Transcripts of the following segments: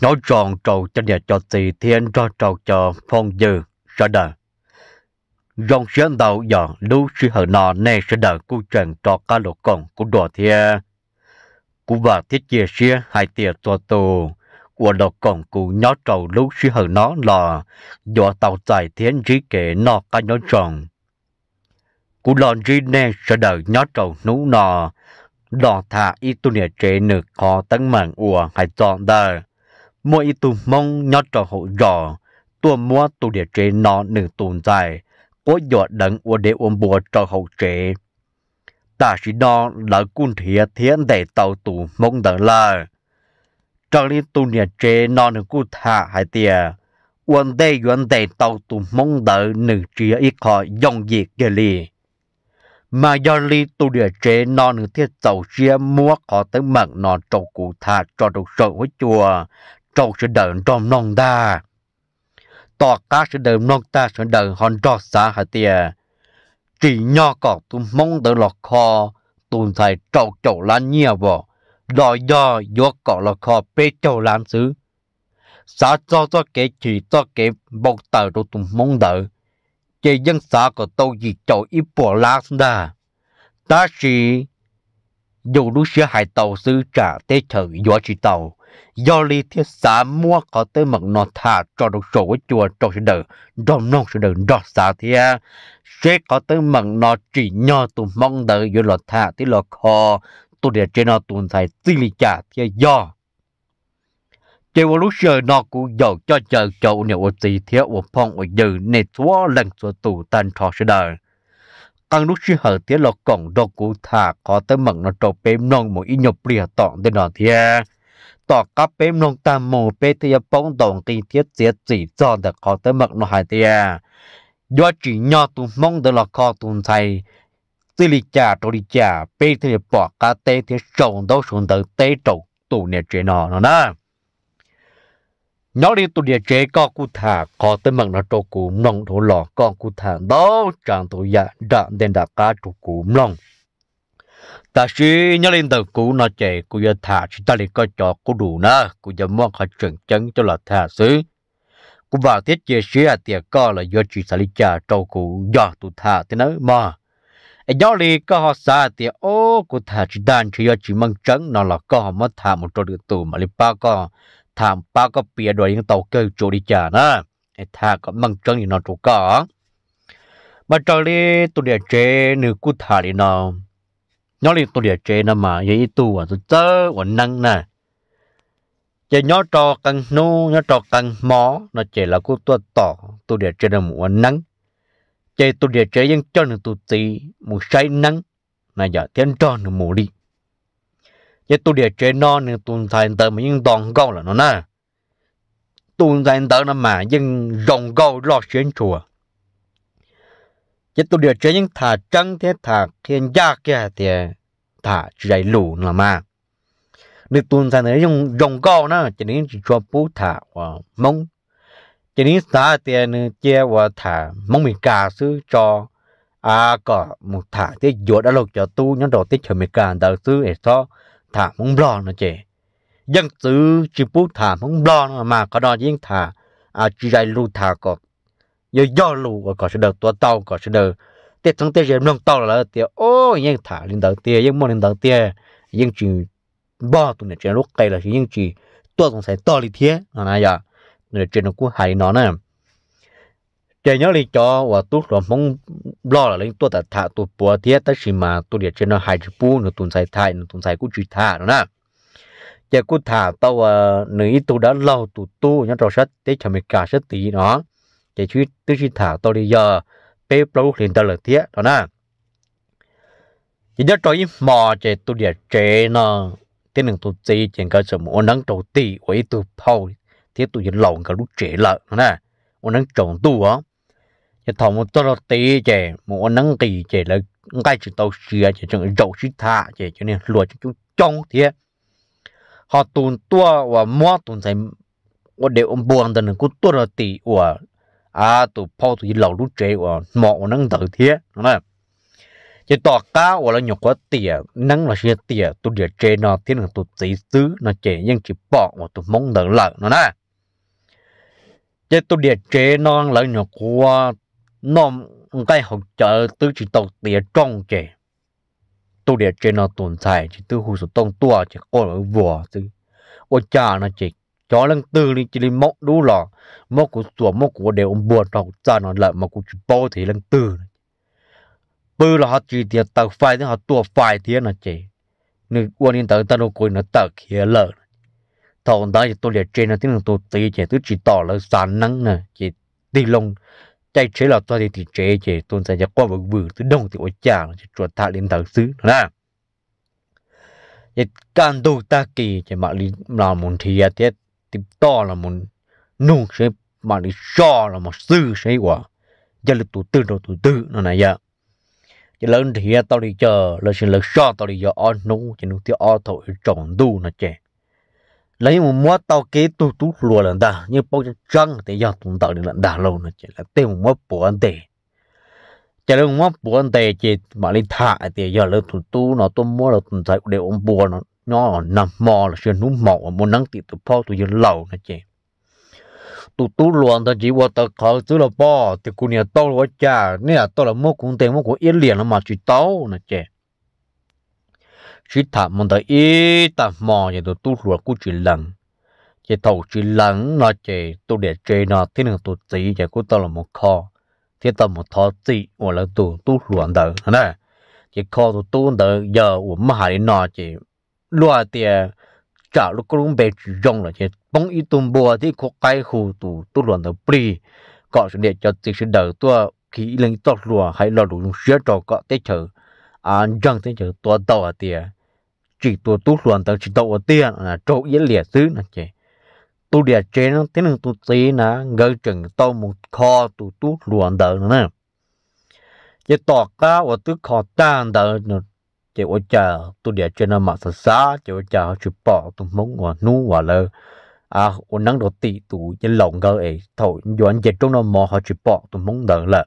nó tròn trầu cho nhà cho tì thiên ra trầu cho phong dư ra đời rong xuyên tàu giờ lưu sư hở nọ nè sẽ đợi cu trần cho ca lộ còn của đồ thia cú vợ thiết chia xia hai tia tòa tù của lộ còn cụ nhó trầu lưu sư hở nó là do tàu tài thiên trí kể nọ ca nhó tròn cú lòn ri nè sẽ đợi nhó trầu nú nọ đò thả y tu nè chế nực khó tấn mạng ua hai chọn đờ mua ít tù mong nhót trò hộ giò tua mua tù địa chế nó nử tồn dài, có giọt đấng của đế ôm bùa trò hộ chế ta chỉ đó là cung thịa thiên để tàu tù mong đỡ là trong lý tù địa chế nó nử cụ thả hai tìa quân đề quân đề tàu tù mong đỡ nử chia ít khỏi dòng gì kia lì mà do lý tu địa chế nó nữ thiết tàu chia mua có tới mận nó trâu cụ thả cho đồ sợ với chùa trâu sẽ đợn trong non ta, tỏ cá sẽ đợn non ta sẽ đợn hòn trò xa hả tìa chỉ nho cọ tụi mong đợn lọt kho tụi thầy trâu trâu lá nhia vò đòi do do cọ lọt kho bê trâu lan xứ xã cho cho kẻ chỉ cho kẻ bọc tờ đồ tụi mong đợn chỉ dân xã của tôi gì trâu ít bỏ lá xuống đà ta chỉ dù lúc xưa hai tàu sư trả tế thử gió chỉ tàu do lý thiết xã mua có tới mực nó thả cho được sổ của chùa cho sự đời cho non sự đời cho xã thì sẽ có tới mực nó chỉ nhờ tụ mong đợi dù là thả thì là khó tụ để trên nó tụ thầy tư lý trả thì do chế vô lúc giờ nó cũng giàu cho chờ chậu nếu ở gì thì ở phong ở dự nên thua lần số tụ tan cho sự đời ăn lúc chưa hở thiết lọ cổng đồ cụ thả có tới mận nó trộn bếm non một ít nhộp lìa tọn tên nó thiệt tỏ các bé nông ta mù bé thì bóng đồng kinh thiết giết chỉ cho được có tới mực nó hại tia do chỉ nhỏ tụi mong được là co tụi thầy tư lý trả trâu lý trả bé thì bỏ cá tê thiết trồng đâu xuống tới tê trâu tụi nè chuyện nó nó nè nhỏ đi tụi địa chế có cụ thả có tới mực nó trâu cụ nông thủ lọ con cụ thả đâu chẳng tụi dạ đạn đen đạc cá trâu cụ nông ta sĩ nhớ lên từ cũ nó chạy cũ giờ thả chỉ ta liền coi cho cũ đủ nữa cũ giờ muốn họ trưởng chân cho là thả xứ cũ vào tiết chia sẻ tiệc co là do chỉ xả lý trà trâu cũ do tụ thả thế nữa mà ai do lì có họ xa tiệc ô cũ thả chỉ đàn chỉ do chỉ mang trắng nó là co họ mới thả một trâu được tù mà lý ba co thả ba có bìa đòi những tàu cơ chỗ đi trà nữa thả có mang trắng thì nó chỗ có mà trâu lì tụ địa chế nữ cũ thả đi nào nhỏ liền tôi để chế nè mà vậy tu à tôi tớ và năng nè chơi nhỏ trò cần nu nhỏ trò cần mỏ nó chơi là cô tôi tỏ tôi để chơi nè mà năng chơi tôi để chơi nhưng cho nên tôi tì muốn say năng là giờ tiến trò nè mù đi chế tôi để chơi nó nên tôi thay tờ mà nhưng đòn gâu là nó nè tôi thay tờ nè mà nhưng rồng gâu lo xuyên chùa chỉ tôi được chơi những thả trăng thế thả thiên gia kia thì thả chạy lũ là mà được tuần sang đấy dùng dùng câu nó chỉ đến chỉ cho bố thả và mông chỉ đến thả thì nó chia và thả mông mình cà sư cho à có một thả thế dỗ đã lột cho tu nhân đầu tiết chờ mình cà đầu sư để cho thả mong lo nó chị dân sư chỉ bố thả mông bò mà có đó những thả à chỉ chạy lũ thả có giờ do lù và có sự đầu tua tàu có sự đầu tiết trong tiết giờ nông tàu là tiết ô nhưng thả lên đầu tiết nhưng mua lên đầu tiết nhưng chỉ bỏ tuần này chuyện lúc cây là nhưng chỉ tua cũng sẽ to lên thế nó này giờ người chuyện nó cũng hay nó nè để nhớ lên cho và tôi rồi mong lo là lên tua tạ thả tôi bùa thế tất nhiên mà tôi để trên nó hai chữ bu nó tuần sai thay nó tuần sai cũng chỉ thả nó nè giờ cũng thả tàu tao nữ tôi đã lâu tụt tu nhưng trò sách tới chả mình cả sách tí nó để chú tư duy thả tôi đi giờ bé lâu liền tao lần tiếc đó nè giờ nhớ trôi mò chế tu địa chế nó tiến đường tu chi chẳng cơ sở muốn nắng trầu tì với tu thâu thế tu yên lòng cả lúc chế lợ đó nè muốn nắng trồng tu á giờ thầu một tôi tì chế muốn nắng tì chế là ngay chỉ tàu xìa chế chẳng dầu xí thả chế cho nên lùa chúng trong thế họ tuôn tua và mua tuôn sai 我得我不安的呢，我多少地我。à tụ bao tụ lẩu lú chế của mọ nâng tự thế đúng không chỉ tỏ cá của là nhục quá tiệt, nâng là xe tiệt, tụ địa chế nó thiên là tụ tí tứ nó chế nhưng chỉ bỏ mà tụ mong đỡ lợn nó nè chỉ tụ địa chế nó là nhục quá, nó cái học trợ tứ chỉ tộc tiệt trong chế tụ địa chế nó tồn tại chỉ tứ hù số tông tua chỉ có ở vua chứ ô cha nó chỉ cho lần từ đi chỉ đi mốc đủ lọ mốc của sủa mốc của đều ông buồn nó cho nó lợi mà cũng chỉ bao thì lần từ bư là họ chỉ tiền tàu phai thì họ tua phai thế nó chỉ nên quan nhân tàu tao đâu coi nó tàu kia lợ thằng đó thì tôi liệt trên là tiếng là tôi tí chỉ tôi chỉ tỏ là sản năng nè chỉ đi lông chạy chế là tôi thì thì chế chỉ tôi sẽ cho qua vừa vừa tôi đông thì ôi chả nó chỉ chuột thả lên tàu xứ nè vậy càng đồ ta kỳ chỉ mà đi làm một thì à thì to là một nung sẽ mà đi cho là một sư sẽ quả giờ lực tụ tư đầu tụ tư nó này giờ giờ lớn thì tao đi chờ lớn xin lực cho tao đi giờ on nung chỉ nung tiêu o thổi tròn đu nó chè lấy một mua tao kế tu tú lùa lần ta, như bao chân trăng thì giờ tụng tạo được lần đà lâu nó chỉ là tiêu một mua bùa anh tề chỉ là mua bùa anh tề chỉ mà đi thả thì giờ lớn tu tú nó tôi mua là tụng tạo để ông bùa nó nó nằm mò là sẽ núm mò mà muốn nắng tiệt tụi po tụi dân lầu nè chị tụi tú luôn ta chỉ qua ta khó chứ là po thì cô nhà tao là cha nè tao là mua cũng tiền mua cũng yên liền là mà chỉ tao nè chị chỉ thả mình ta ít ta mò vậy tụi tú luôn cũng chỉ lần chị thầu chỉ lần nè chị tụi để chơi nó thế nên tụi chị vậy cô tao là một kho thế tao một thọ chị hoặc là tụi tú luôn đó nè chị kho tụi tú đó giờ của mà hải nó chị lúa tiền trả lúc có lúc bé rong là chết bông ít tôm bùa thì có cái hồ tủ tủ luận đầu bì có sự để cho tự sinh đời tua khi lên tóc lúa hay là đủ sửa cho có tế chở à trăng tế chở tua đầu à chỉ tua tủ luận tao chỉ đầu tiền là trâu yên lìa xứ là chết tu để chế nó thế nên tu tí là người chừng tao một kho tu tu luận đời nữa nè chỉ tọt cá và tứ kho tan đời nữa chỉ ở chờ tôi để cho nó mà xa chỉ ở chờ chụp bỏ tôi muốn hòa nu hòa lơ à ở nắng độ tị tụ chỉ lòng cơ ấy thôi do anh chỉ trong nó mò họ chụp bỏ tôi muốn đỡ là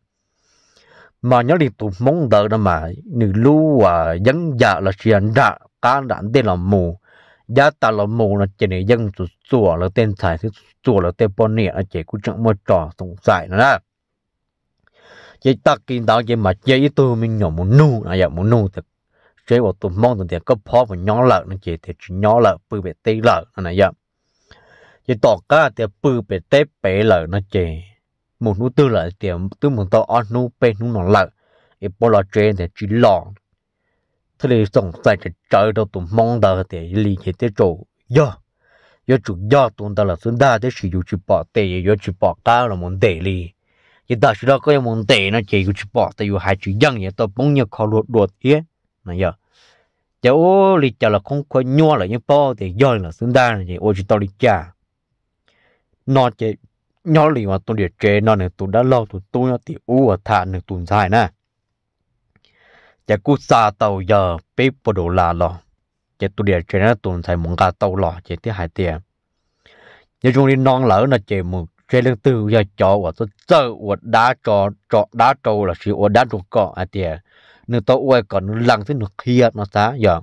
mà nhớ đi tôi muốn đỡ đó mà nữ lu và dân dạ là chuyện đã cá đã tên là mù giá ta là mù là chỉ này dân tụ sửa là tên thải thì sủa là tên bọn nè anh chỉ cũng chẳng mua trò tổng giải nữa đó chỉ ta kinh tạo chỉ mà chỉ tôi mình nhỏ muốn nu là dạ muốn nu thật chế bộ tụi mong tụi tiền có phó và nhỏ lợ nó chỉ thì chỉ nhỏ lợ bự bể tê lợ nó này vậy chỉ tỏ cả thì bự bể tê bể lợ nó chỉ một nút tư lợ thì tư một tao ăn nút bể nút nó lợ thì bỏ lọ chế thì chỉ lọ thế thì tổng sai chỉ chơi đâu tụi mong đó thì lì chỉ tê chỗ giờ giờ chủ giờ tụi đó là xuân đa thế sử dụng chỉ bỏ tê giờ chỉ bỏ cao là muốn tê lì chỉ đó chỉ đó có muốn tê nó chỉ chỉ bỏ tê yêu hai chữ dân vậy tao bỗng nhiên khó luột đột hết nè giờ giờ ô lì chờ là không có nhua là những po thì do là xứng đa này ô chỉ tao lịch cha nó chỉ nhỏ lì mà tôi để chế nó này tôi đã lâu tôi tôi nó thì u ở thà này tôi dài nè giờ cú xa tàu giờ bếp bộ đồ là lo giờ tôi để chế nó tôi dài muốn cả tàu lo giờ thứ hai tiền giờ chúng đi non lỡ là chế một chế lên từ giờ cho và tôi chơi và đá trò trò đá trâu là chỉ và đá trâu cọ à tiền nó tàu quay còn nó lăng thế nó kia nó tá giờ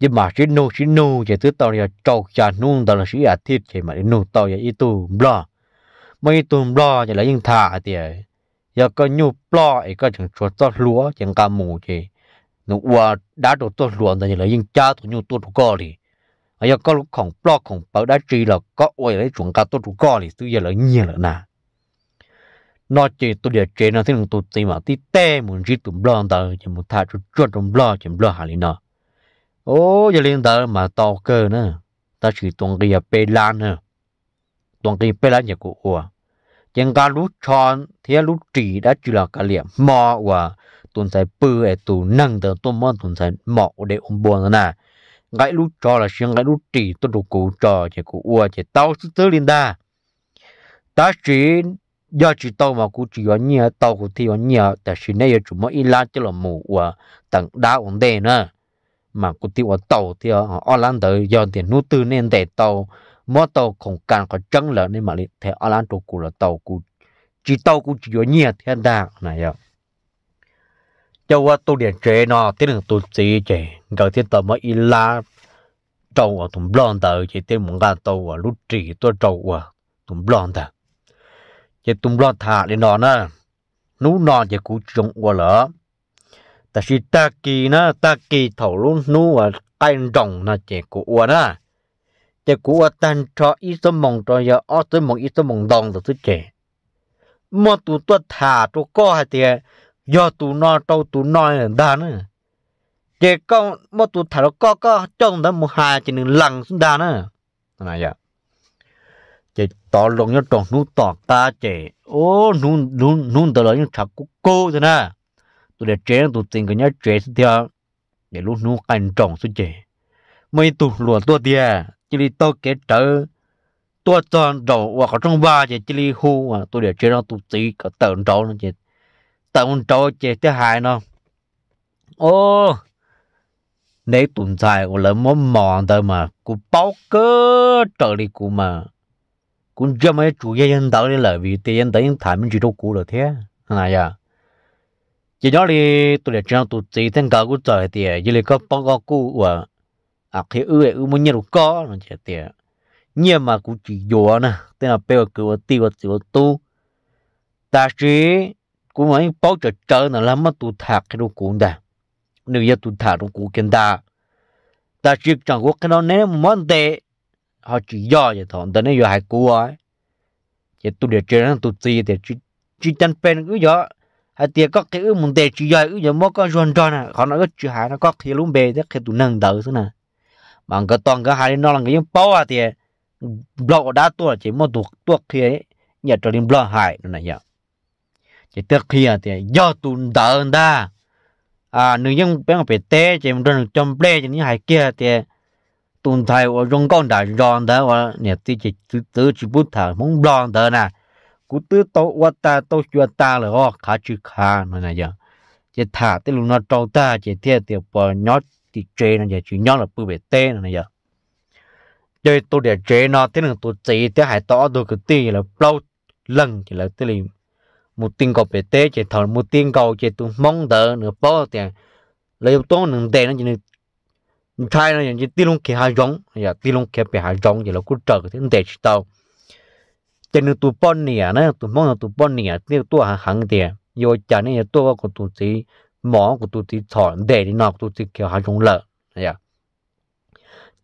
nhưng mà chỉ nô chỉ nô chỉ thứ tàu là trâu cha nô tàu là chỉ à thiết chỉ mà nô tàu là ít tu bla mấy tu bla chỉ là những thả thì giờ có nhu bla ấy có chẳng chuột tao lúa chẳng cá mù chỉ nó qua đá đồ tao lúa thì là những cha tụi nhu tụi co đi giờ có lúc khổng bla khổng bảo đá trì là có quay lấy chuẩn cá tụi co thì tự giờ là nhiều là nà nó chỉ tôi địa chế nó thấy tôi tìm mà tí tê muốn chỉ tụi blo tờ chỉ muốn thay chút chuột tụi blo chỉ blo hà lý nó ô giờ liên tờ mà to cơ nữa ta chỉ tuần kia bê lan nữa tuần kia bê lan nhà của ủa chẳng cả lú tròn thế lú trì đã chỉ là cả liệm mò và tuần sai bự ấy tụ nâng tờ tuần mò tuần sai mọ để ôm buồn nữa nè gãy lú trò là xuyên gãy lú trì tuần đồ cụ trò chỉ của ủa chỉ tao chứ tớ liên ta ta chỉ do chỉ tàu mà cũng chỉ có nhiều tàu cũng thì có nhiều แต่สิ่งนี้จะไม่อีลาจะละมูว่าตั้งดาวองเดนะ mà cũng thì ว่าตาวที่ว่าอลันเดอย้อนที่นู้ตื่นเน้นแต่ตาวมอตาวของการก็จังเลยนี่มาเลยแต่อลันตัวกูละตาวกู chỉ tàu mà tàu tàu tàu không cần là nên để cũng chỉ có nhiều thế đa này ạ cho qua tôi điện chế nó thế là tôi chỉ chế gần thiên tàu mới là tàu ở thùng blond tờ chỉ thế một ra tàu ở lúc chỉ tôi tàu ở thùng blond tờ chỉ tung lo thả để nó nè nú nọ chỉ cũng trồng qua lỡ ta chỉ ta kỳ nè ta kỳ thầu luôn nú và cái rồng nè chỉ của qua nè chỉ của tan cho ít số mong cho giờ ở số mong ít số mong đồng rồi thứ chỉ mà tụ tôi thả tụ co hay thì do tụ nó trâu tụ nó đa nữa chỉ có mà tụ thả nó co co trông nó một hai chỉ nên lằng xuống đa nữa này vậy dạ chị tỏ lòng nhớ tròn nụ tỏ ta chị ô nụ nụ nụ tỏ lòng nhớ chặt của cô thế na, tôi để chế tôi tình cái nhớ chế thì để lúc nụ anh tròn xuống chị mấy tụ lùa tôi đi chỉ đi tao kế trở tôi tròn đầu hoặc ở trong ba chị chỉ đi hô mà tôi để chế nó tụ tí cả tận tròn nó chị tận tròn chị thứ hai nó ô nếu tụi dài của lớn món mòn thôi mà cụ bao cơ trở đi cụ mà cũng chưa mấy chủ gia nhân tạo lên là vì tiền nhân những thảm mình chỉ đâu cũ rồi thế này à chỉ đó thì tôi để cho tôi chỉ thân cả cũng trời tiền chỉ là có bao gò cũ à à khi ư ư muốn nhiều có nó chỉ tiền nhưng mà cũng chỉ dùa nè tên là bây giờ cứ tiêu tiêu tu ta chỉ cũng mấy bao trợ trợ nó làm mà tôi thạc cái đồ cũ đã nếu giờ tôi thạc đồ cũ kiến ta ta chỉ chẳng có cái nào nếu món tệ họ chỉ do vậy thôi tao nói giờ hai cú ấy chỉ tu để chơi nó tu gì để chỉ chỉ chân pen cứ do, hai tiệc có cái muốn để chỉ do, cứ giờ mỗi con ruộng run nè, à. họ nói cái chữ hai nó có khi luôn bề thế khi tụ nâng đỡ thế nè, bằng cái toàn cái hại nó là cái những bao à tiệc blog đã tua chỉ một tuột tuột khi ấy nhà trở nên blog hại nó này vậy chỉ tiếc khi à thì do tụn đỡ hơn ta à nếu như bé ngọc bé té chỉ một đôi chồng bé chỉ những hai kia à thì tuần thầy ở trong con đã rong đó và nhà tư chỉ tư tư chỉ bút thở muốn rong đó nè cú tứ tổ qua ta tổ chua ta là ó khá chữ khá này nè giờ chỉ thả tới lúc nó trâu ta chỉ theo tiểu bò nhót thì chế này giờ chỉ nhót là bự bể tê này giờ chơi tôi để chế nó thế là tôi chỉ thế hải tỏ tôi cứ tì là lâu lần chỉ là tôi liền một tiếng cầu bể tê chỉ thở một tiếng cầu chỉ tôi mong đợi nữa bao tiền lấy tổ nâng đèn nó chỉ trai dạ, này chỉ tiêu lông kia hà giống giờ tiêu lông kia bị hà giống giờ là cứ chờ cái thứ để chỉ tao cho nên tụi bọn nè nó tụi mong là tụi bọn nè tiêu tụi hàng hàng tiền giờ cho nên tụi của tụi chỉ mỏ của tụi chỉ thọ để đi nọ tụi chỉ kia hà giống lợ giờ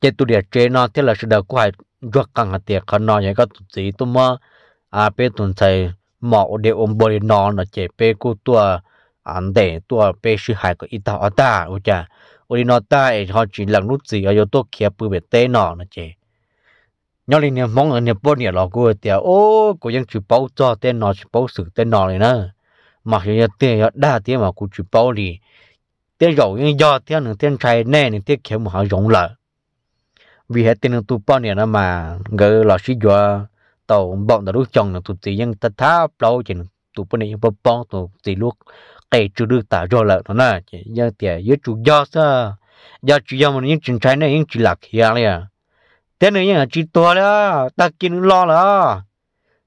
cho tụi để chơi nó thế là sự đầu của hai ruột càng hạt khăn còn nọ những cái tụi chỉ tụi mơ à bé tụi thầy mỏ để ôm bồi nọ nó chế bên cái tụi anh à, để tụi bên sự hại cái ít tao ở ta ôi chà bởi nó ta họ chỉ lần nút gì ở chỗ tôi kia bự bể té nọ nó chị nhớ lên nhớ mong ở nhà bố nhà lò của tiệt ô cô dân chụp bao cho tên nọ chụp bao sự tên nọ này nữa mặc dù nhà tiền nhà đa tiền mà cô chụp bao đi tiền giàu nhưng do tiền những tiền trai nè những tiền khéo mà họ rộng lợ vì hết tiền những tụ bao này nó mà người lò sĩ già tàu bọn đã lúc chồng là tụ tiền dân ta tháo bao chỉ tụ bao này bao bao tụ tiền lúc cây chủ đưa ta rồi là nó nè giờ tiền giờ chủ do sa giờ chủ do mình những chuyện trái này những chuyện lạc hiền này thế này những chuyện to đó ta kinh lo là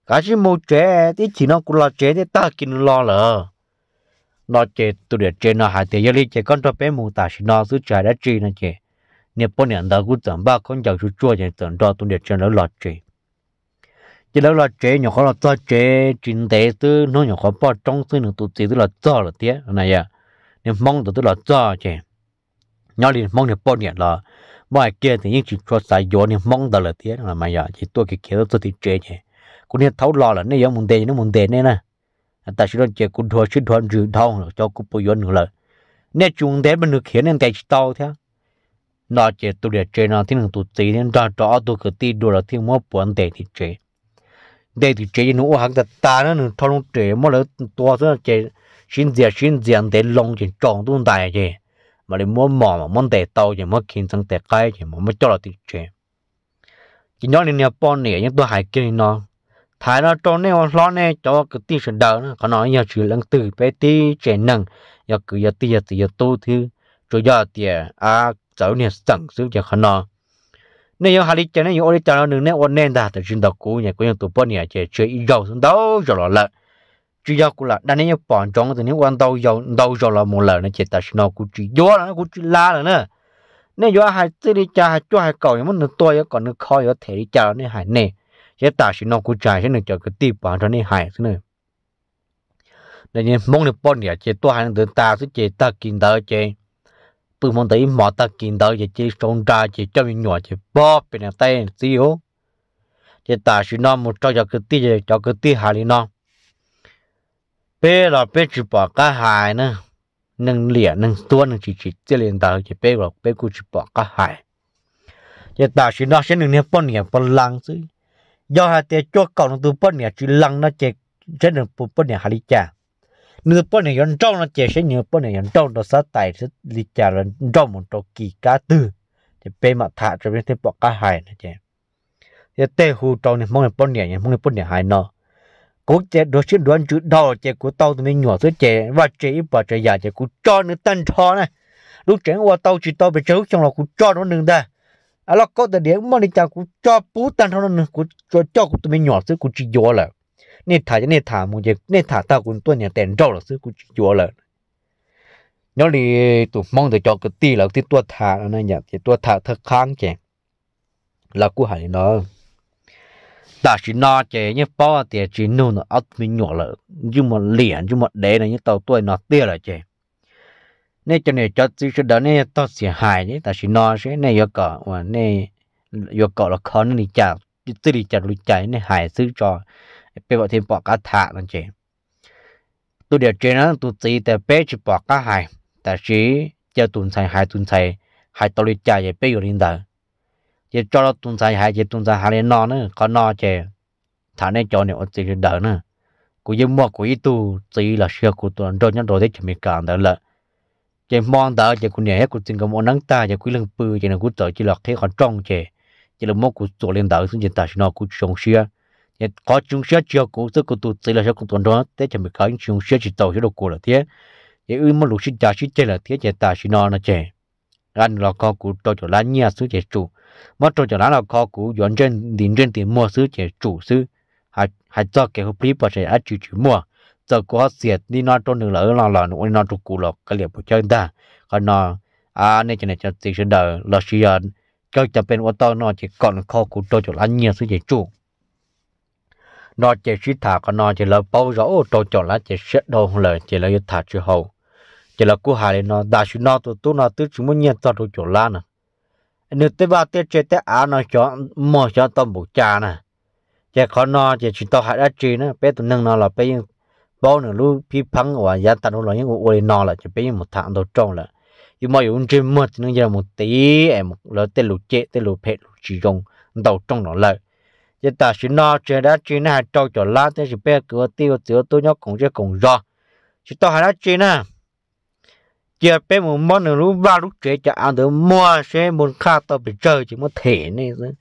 cả chỉ một trẻ thì chỉ nó cũng là trẻ thì ta kinh lo là nó trẻ tụi để trẻ nó hại thì giờ đi trẻ con cho bé mù ta chỉ nó giữ trái đã chỉ nó trẻ nếu bọn nhà đó cũng tưởng ba con giàu chú chua thì tưởng đó tụi để trẻ nó lo trẻ chỉ lâu là chế nhỏ khó là cho chế chính tế tư nó nhỏ khó bỏ trong tư nó tụt tư là cho là tiếc này à nếu mong tụt tư là cho chế nhỏ liền mong được bao nhiêu là mọi kia thì những chuyện cho sai gió nếu mong đó là tiếc là mà giờ à, chỉ tôi cái kiểu tôi thì chế nhỉ? cũng nên thấu lo là nếu giống vấn đề nó vấn đề này nè à, ta chỉ nói chế cũng thua chứ thua rượu thong rồi cho cũng bồi dưỡng nữa là nếu chúng thế mình được hiện nên tại tao theo nó chế tôi để chế nó thì nó tụt tí nên đó đó tôi cứ tí đồ là thiên mua bốn tệ thì chế đây thì chế nó hoặc là ta nó nó thâu lông mà nó tua số chế xin giờ xin giờ để lông chỉ tròn tuôn đại chế mà nó mua mỏ mà muốn để tàu chế mua kinh sang để cái chế mà mới cho nó thì chế chỉ nói nên nhà bọn này những tôi hại kia nó thái nó cho nên lo này cho cái tiền sự đỡ nó có nói nhà chữ lăng tử bé tí chế năng nhà cứ nhà tí nhà tí nhà tu thứ rồi giờ tiền à cháu này sẵn sớm cho nó nếu như hà lý chơi nếu như chơi nó nên ôn nên đã thì chúng ta cũng nhà cũng như tụi bọn nhà chơi chơi ít dầu xuống đâu rồi là lợn chỉ dầu cũng là đang nếu bọn trong thì nếu quan đâu dầu đâu cho là một lợn nó chơi ta nó cũng chỉ gió nó cũng chỉ la là nè nếu như hai tư đi cha hai cho hai cầu nhưng muốn nó to còn nó khó có thể đi cha nó hai nè chế ta nó cũng chạy chế nó chơi cái tiếp bọn cho nên hai thế này nên mong được bọn nhà chơi to hai người ta sẽ chơi ta kinh ta chơi bự mong tới mỏ ta kiến đó chỉ chỉ trông ra chỉ cho mình nhỏ chỉ bó bên này tay tiêu chỉ ta chỉ nó một cho cho cái tí cho cái tí hà lý nó bé là bé chỉ bỏ cái hai nữa nâng liền nâng tua nâng chỉ chỉ chỉ liền tao chỉ bé là bé cũng chỉ bỏ cái hai chỉ ta chỉ nó sẽ nâng nè bón nè bón lăng chứ do hai tay cho cậu nó tu bón nè chỉ lăng nó chỉ sẽ nâng bón nè hà lý cha nửa bữa này vẫn trong nó chỉ sẽ nửa bữa này vẫn trong đó sát tài sẽ đi trả lần trong một trò kỳ cá tư thì bên mặt thả cho biết thế bỏ cá hại này chị thì tê hù trong này mong là bữa này mong là bữa này hại nó cố chế đối chuyện đoán chữ đỏ chế của tao thì mình nhỏ thứ chế và chế và chế già chế của cho nó tân cho này lúc chế qua tao chỉ tao bị chế trong là của cho nó nương đây à lo có thời điểm mà đi chào của cho bú tân cho nó nương của cho cho của tụi mình nhỏ thứ của chỉ vô là 那塔就那塔木就那塔大滚多年点着了，是古绝了。nhớ đi tụ mong được cho cái ti là cái tua thả này nhỉ thì tua thả thật kháng chè là cú hải nó ta chỉ nó chè nhé bao thì chỉ nô nó ắt mình nhỏ lợ nhưng mà liền nhưng mà để này như tàu tuổi nó tia là chè nên cho nên cho chỉ cho đó nên tao sẽ hại nhé ta chỉ nó sẽ này yêu cọ mà này yêu cọ là khó nên đi chả tự đi chả lùi hại xứ cho bé bảo thêm bỏ cả thả nó chị tôi điều chế nó tôi chỉ để bé chỉ bỏ cả hải ta chỉ cho tuần sai hải tuần sai hải tôi đi chơi bé rồi linh đời chỉ cho nó tuần sai hải chỉ tuần sai hải lên no nữa có no chị thả nên cho nên chỉ đỡ nữa cú yên mua cú ít tu chỉ là xưa cú tuần rồi nhớ rồi đấy chỉ mình càng đỡ là chỉ mong đỡ chỉ cú hết, cú tin cầm món nắng ta chỉ cú lưng bự chỉ là cú tới chỉ là thế còn trong chỉ chỉ là mong cú chỗ lên đỡ xuống chỉ ta chỉ nói cú sống xưa 也搞中学只要过这个都资料小工作多，在前面搞中学去到许多过了天，也因么陆续大学这了天也大学那那些，俺老高古到就那年数结束，么到就那老高古认真认真的么数结束是，还还早给和不不是还就就么，早过些你那到那了那了，我那都过了，可了不简单，可那啊那现在就这些的老师呀，就这边我到那去搞那高古到就那年数结束。nó chỉ sĩ thả còn nó chỉ là bao rõ trâu chỗ là chỉ xét đồ lời chỉ là thả chưa hậu chỉ là cú hà nó đã sĩ nó tụ tụ nó tứ chúng muốn nhận toàn trâu chỗ lá nè nếu tế ba tế chế tế á nó cho mò cho tâm bổ cha nè chỉ có nó chỉ chỉ tao hại đã trì nè bé tụ nâng nó là bé nhưng bao nửa lúc phi phăng và gia tăng nó là những người nó là chỉ bé nhưng một thằng đầu trâu là nhưng mà dùng trên mệt nó giờ một tí em một lỡ tên lục chế tên lục phê lục chỉ dùng đầu trong nó lại chỉ ta chỉ nó chỉ đã chỉ nó trâu cho lá thế chỉ bé cửa tiêu tiêu tôi nhóc cũng chưa cũng do, chỉ tao hay đã chỉ nè chỉ bé muốn món nữa lúc ba lúc chế cho ăn được mua sẽ muốn khá tao bị chơi chỉ muốn thể này chứ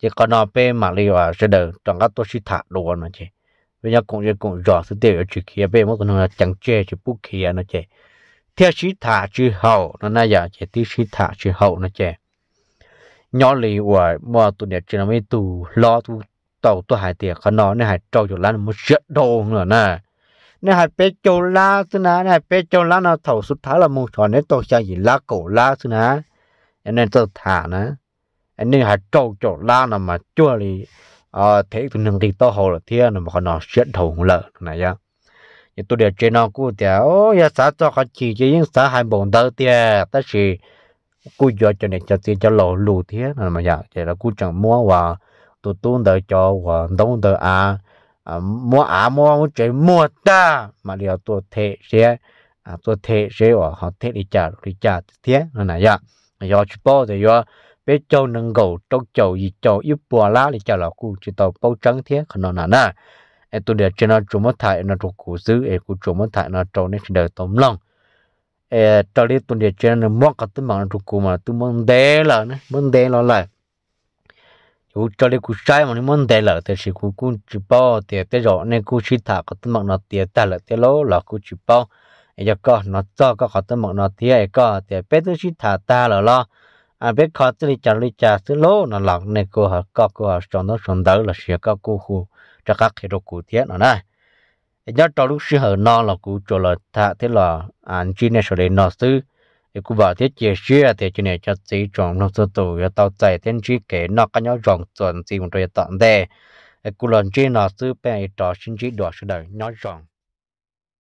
chỉ còn nó bé mà đi vào sẽ được chẳng các tôi chỉ thả đồ mà chị bây giờ cũng chưa cũng do, sự tiêu chỉ kia bé muốn nó chẳng chơi chỉ bút kia nó chơi theo chỉ thả chỉ hậu nó nay giờ chỉ tí chỉ thả chỉ hậu nó chơi nhỏ lì của mà tụi nhật trên là mấy tù lo tụ tàu tụ hải tiệc khó nó nên hải trâu chỗ lan một chuyện đồ nữa nè nên hải bé châu lá thứ nè nên hải bé châu lá nó thầu xuất thái là một trò nên tôi sẽ gì la cổ la thứ nè nên tôi thả nè nên hải trâu chỗ lá nó mà chua lì ờ thế tụi nâng thì to hồ là thiên nó mà khó nó chuyện đồ lợ này nhá thì tôi để chơi nó cũng tiểu ya sao cho khó chỉ chỉ những sao hai bồn đỡ tiệt tất nhiên cú giờ cho nên cho tiền cho lỗ lù thế là mà dạ chỉ là cú chẳng mua và tụt tuôn đời cho và đông đời à mua à mua mua chỉ mua ta mà điều tụt thế sẽ à tụt thế sẽ và họ thế đi trả đi trả thế là này dạ giờ chú bao thì do bé châu nâng gầu trâu châu gì châu ít bùa lá thì trả là cú chỉ tàu bao trắng thế không nó là nè em tôi để cho nó trộm mất thải nó thuộc cú xứ em cú trộm mất thải nó trộm nên đời tôm lòng ờ trở đi tuần địa trên là mong tấm tụi mong chụp cụ mà tụi mong đẻ là nè mong đẻ là lại chú trở đi cụ sai mà mong đẻ là thì chỉ cụ cụ chụp bao thì thế rồi nên cụ chỉ thả cả tấm mong nó tiền ta là thế lố là cụ chụp bao giờ eh, có nó cho có khó tụi mong nó thì có thì bây tụi chỉ thả ta là lo à bây khó tụi đi chả đi chả tụi lố nó lặng nên cụ họ có cụ họ chọn nó chọn đỡ là sẽ có cụ khu cho các cái đồ cụ tiền nó này nhớ trong lúc sư hở nó là cụ cho là thà thế là anh chị này sau đây nó sư cụ bảo thế chia sẻ thế chị này cho chị chọn nó sơ tù cho tao chạy thế chị kể nó có nhớ rộng chuẩn một trời tận đây cụ lần chị nó sư bên đó xin chị đòi sư đời nhớ rộng